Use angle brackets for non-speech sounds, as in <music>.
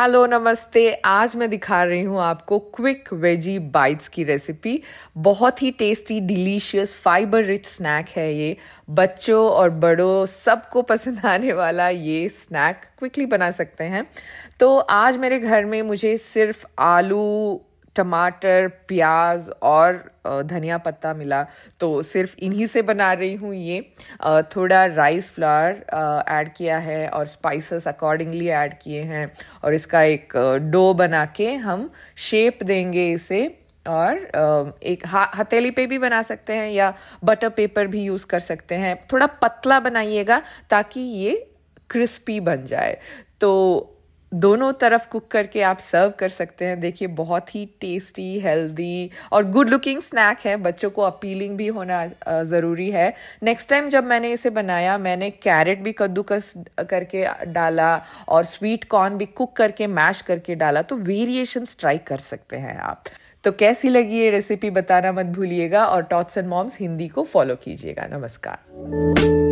hello नमस्ते आज मैं दिखा रही हूँ आपको क्विक वेजी बाइट्स की रेसिपी बहुत ही tasty delicious fibre rich snack है ये बच्चों और बड़ों सबको पसंद <laughs> आने वाला ये स्नैक क्विकली बना सकते हैं तो आज मेरे घर में मुझे सिर्फ आलू टमाटर प्याज और धनिया पत्ता मिला तो सिर्फ इन्हीं से बना रही हूँ ये थोड़ा राइस फ्लावर ऐड किया है और स्पाइसेस अकॉर्डिंगली ऐड किए हैं और इसका एक डो बना के हम शेप देंगे इसे और एक हथेली पे भी बना सकते हैं या बटर पेपर भी यूज़ कर सकते हैं थोड़ा पतला बनाइएगा ताकि ये क्रिस्पी बन जाए तो दोनों तरफ कुक करके आप सर्व कर सकते हैं देखिए बहुत ही टेस्टी हेल्दी और गुड लुकिंग स्नैक है बच्चों को अपीलिंग भी होना ज़रूरी है नेक्स्ट टाइम जब मैंने इसे बनाया मैंने कैरेट भी कद्दूकस करके डाला और स्वीट कॉर्न भी कुक करके मैश करके डाला तो वेरिएशन ट्राई कर सकते हैं आप तो कैसी लगी ये रेसिपी बताना मत भूलिएगा और टॉट्स एंड मॉम्स हिंदी को फॉलो कीजिएगा नमस्कार